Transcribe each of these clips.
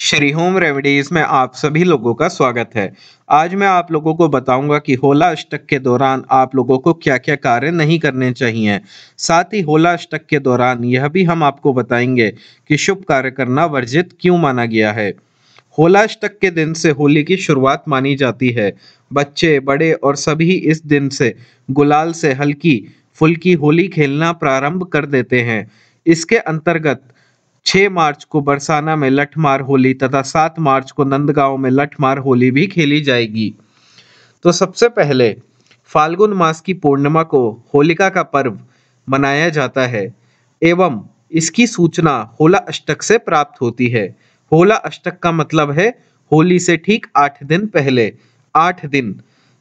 Shri home remedies में आप सभी लोगों का स्वागत है आज मैं आप लोगों को बताऊंगा कि होला अष्टक के दौरान आप लोगों को क्या क्या कार्य नहीं करने चाहिए साथ ही होला अष्टक के दौरान यह भी हम आपको बताएंगे कि शुभ कार्य करना वर्जित क्यों माना गया है होला अष्टक के दिन से होली की शुरुआत मानी जाती है बच्चे बड़े और सभी इस दिन से गुलाल से हल्की फुल्की होली खेलना प्रारंभ कर देते हैं इसके अंतर्गत 6 मार्च को बरसाना में लठमार होली तथा 7 मार्च को नंदगांव में लठमार होली भी खेली जाएगी तो सबसे पहले फाल्गुन मास की पूर्णिमा को होलिका का पर्व मनाया जाता है एवं इसकी सूचना होला अष्टक से प्राप्त होती है होला अष्टक का मतलब है होली से ठीक आठ दिन पहले आठ दिन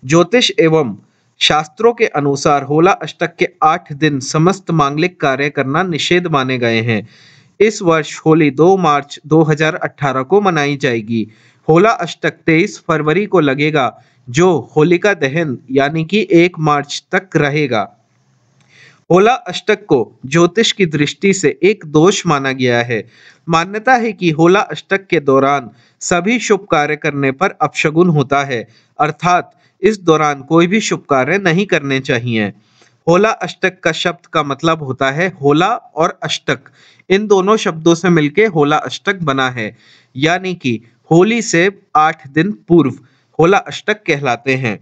ज्योतिष एवं शास्त्रों के अनुसार होला अष्टक के आठ दिन समस्त मांगलिक कार्य करना निषेध माने गए हैं इस वर्ष होली 2 मार्च 2018 को मनाई जाएगी होला अष्टक तेईस फरवरी को लगेगा जो होलिका दहन यानी कि एक मार्च तक रहेगा होला अष्टक को ज्योतिष की दृष्टि से एक दोष माना गया है मान्यता है कि होला अष्टक के दौरान सभी शुभ कार्य करने पर अपशगुन होता है अर्थात इस दौरान कोई भी शुभ कार्य नहीं करने चाहिए होला अष्टक का शब्द का मतलब होता है होला और अष्टक इन दोनों शब्दों से मिलके होला अष्टक बना है यानी कि होली से आठ दिन पूर्व होला अष्टक कहलाते हैं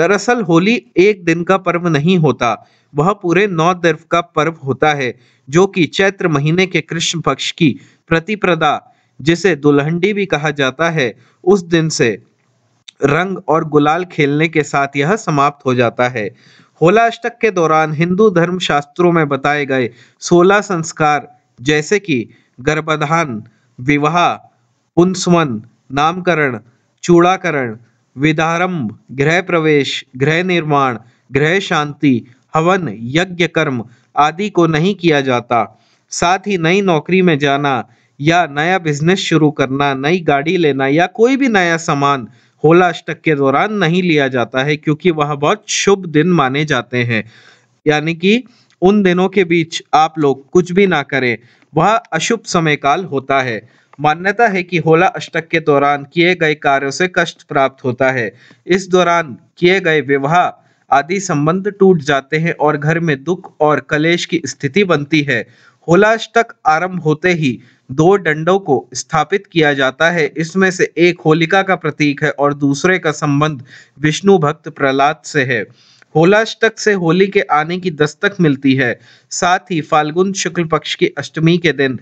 दरअसल होली एक दिन का पर्व नहीं होता वह पूरे नौ दर्व का पर्व होता है जो कि चैत्र महीने के कृष्ण पक्ष की प्रतिप्रदा जिसे दुल्हंडी भी कहा जाता है उस दिन से रंग और गुलाल खेलने के साथ यह समाप्त हो जाता है होलाष्टक के दौरान हिंदू धर्म शास्त्रों में बताए गए सोलह संस्कार जैसे कि गर्भाधान विवाह पुंसवन नामकरण चूड़ाकरण विदारंभ गृह प्रवेश गृह निर्माण गृह शांति हवन यज्ञ कर्म आदि को नहीं किया जाता साथ ही नई नौकरी में जाना या नया बिजनेस शुरू करना नई गाड़ी लेना या कोई भी नया सामान होला अष्टक के दौरान नहीं लिया जाता है क्योंकि वह बहुत शुभ दिन माने जाते हैं यानी कि उन दिनों के बीच आप लोग कुछ भी ना करें वह अशुभ समय काल होता है मान्यता है कि होला अष्टक के दौरान किए गए कार्यों से कष्ट प्राप्त होता है इस दौरान किए गए विवाह आदि संबंध टूट जाते हैं और घर में दुख और कलेश की स्थिति बनती है होलाष्टक आरंभ होते ही दो डंडों को स्थापित किया जाता है इसमें से एक होलिका का प्रतीक है और दूसरे का संबंध विष्णु भक्त प्रहलाद से है होलाष्टक से होली के आने की दस्तक मिलती है साथ ही फाल्गुन शुक्ल पक्ष की अष्टमी के दिन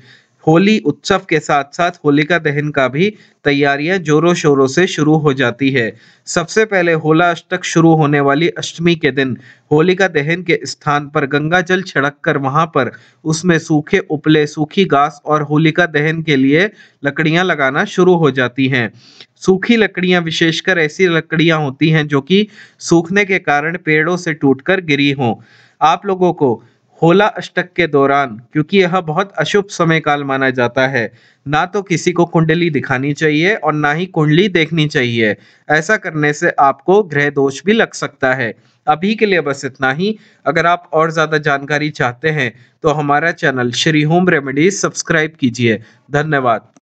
होली उत्सव के साथ साथ होलिका दहन का भी तैयारियां जोरों शोरों से शुरू हो जाती है सबसे पहले होला अष्टक शुरू होने वाली अष्टमी के दिन होलिका दहन के स्थान पर गंगा जल छिड़क कर वहां पर उसमें सूखे उपले सूखी घास और होलिका दहन के लिए लकड़ियां लगाना शुरू हो जाती हैं सूखी लकड़ियां विशेषकर ऐसी लकड़ियां होती हैं जो कि सूखने के कारण पेड़ों से टूटकर गिरी हों आप लोगों को होला अष्टक के दौरान क्योंकि यह बहुत अशुभ समय काल माना जाता है ना तो किसी को कुंडली दिखानी चाहिए और ना ही कुंडली देखनी चाहिए ऐसा करने से आपको ग्रह दोष भी लग सकता है अभी के लिए बस इतना ही अगर आप और ज़्यादा जानकारी चाहते हैं तो हमारा channel Shri home remedies subscribe कीजिए धन्यवाद